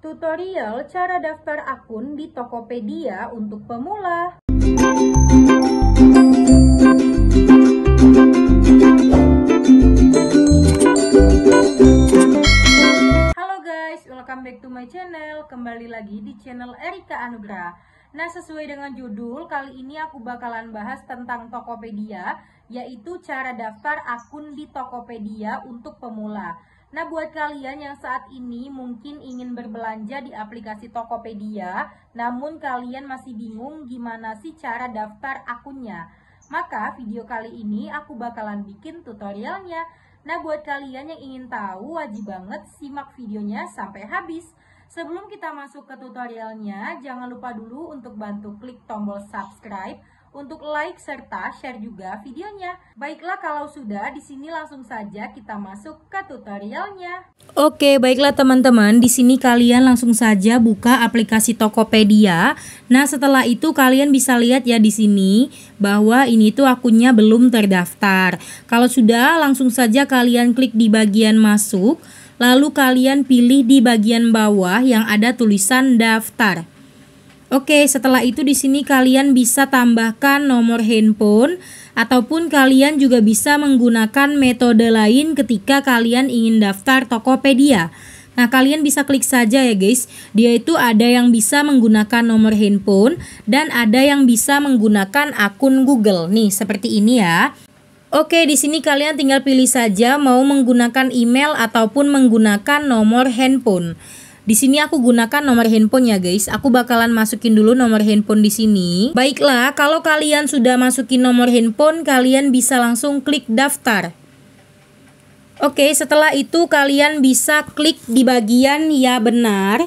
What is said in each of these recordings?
Tutorial cara daftar akun di Tokopedia untuk pemula. Halo guys, welcome back to my channel. Kembali lagi di channel Erika Anugrah. Nah, sesuai dengan judul, kali ini aku bakalan bahas tentang Tokopedia, yaitu cara daftar akun di Tokopedia untuk pemula. Nah, buat kalian yang saat ini mungkin ingin berbelanja di aplikasi Tokopedia, namun kalian masih bingung gimana sih cara daftar akunnya. Maka video kali ini aku bakalan bikin tutorialnya. Nah, buat kalian yang ingin tahu, wajib banget simak videonya sampai habis. Sebelum kita masuk ke tutorialnya, jangan lupa dulu untuk bantu klik tombol subscribe untuk like serta share juga videonya. Baiklah kalau sudah, di sini langsung saja kita masuk ke tutorialnya. Oke, baiklah teman-teman, di sini kalian langsung saja buka aplikasi Tokopedia. Nah, setelah itu kalian bisa lihat ya di sini bahwa ini tuh akunnya belum terdaftar. Kalau sudah, langsung saja kalian klik di bagian masuk, lalu kalian pilih di bagian bawah yang ada tulisan daftar. Oke, setelah itu di sini kalian bisa tambahkan nomor handphone ataupun kalian juga bisa menggunakan metode lain ketika kalian ingin daftar Tokopedia. Nah, kalian bisa klik saja ya, guys. Dia itu ada yang bisa menggunakan nomor handphone dan ada yang bisa menggunakan akun Google. Nih, seperti ini ya. Oke, di sini kalian tinggal pilih saja mau menggunakan email ataupun menggunakan nomor handphone. Di sini aku gunakan nomor handphone ya guys. Aku bakalan masukin dulu nomor handphone di sini. Baiklah, kalau kalian sudah masukin nomor handphone, kalian bisa langsung klik daftar. Oke, setelah itu kalian bisa klik di bagian ya benar.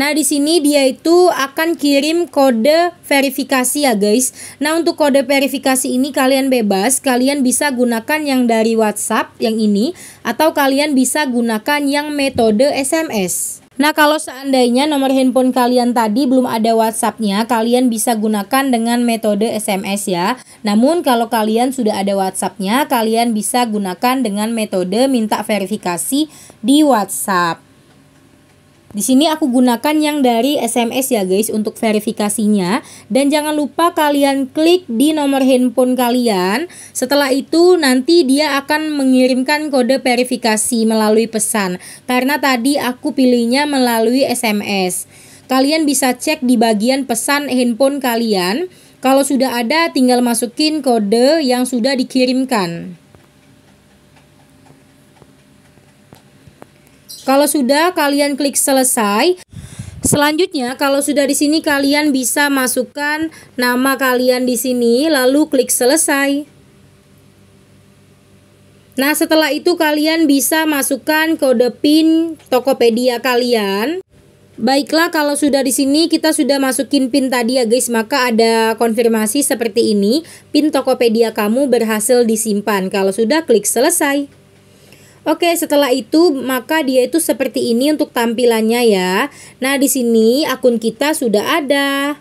Nah, di sini dia itu akan kirim kode verifikasi ya, guys. Nah, untuk kode verifikasi ini kalian bebas, kalian bisa gunakan yang dari WhatsApp yang ini atau kalian bisa gunakan yang metode SMS. Nah, kalau seandainya nomor handphone kalian tadi belum ada WhatsApp-nya, kalian bisa gunakan dengan metode SMS ya. Namun, kalau kalian sudah ada WhatsApp-nya, kalian bisa gunakan dengan metode minta verifikasi di WhatsApp. Di sini aku gunakan yang dari SMS ya guys untuk verifikasinya dan jangan lupa kalian klik di nomor handphone kalian. Setelah itu nanti dia akan mengirimkan kode verifikasi melalui pesan karena tadi aku pilihnya melalui SMS. Kalian bisa cek di bagian pesan handphone kalian. Kalau sudah ada tinggal masukin kode yang sudah dikirimkan. Kalau sudah, kalian klik selesai. Selanjutnya, kalau sudah di sini, kalian bisa masukkan nama kalian di sini, lalu klik selesai. Nah, setelah itu, kalian bisa masukkan kode PIN Tokopedia kalian. Baiklah, kalau sudah di sini kita sudah masukin PIN tadi ya guys, maka ada konfirmasi seperti ini, PIN Tokopedia kamu berhasil disimpan. Kalau sudah klik selesai. Oke, setelah itu maka dia itu seperti ini untuk tampilannya ya. Nah, di sini akun kita sudah ada.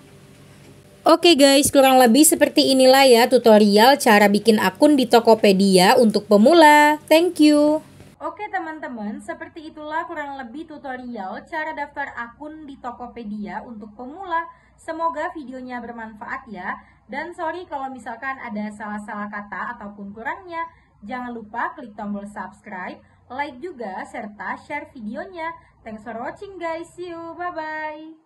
Oke guys, kurang lebih seperti inilah ya tutorial cara bikin akun di Tokopedia untuk pemula. Thank you. Oke teman-teman, seperti itulah kurang lebih tutorial cara daftar akun di Tokopedia untuk pemula. Semoga videonya bermanfaat ya. Dan sorry kalau misalkan ada salah-salah kata ataupun kurangnya. Jangan lupa klik tombol subscribe, like juga, serta share videonya. Thanks for watching guys, see you, bye-bye.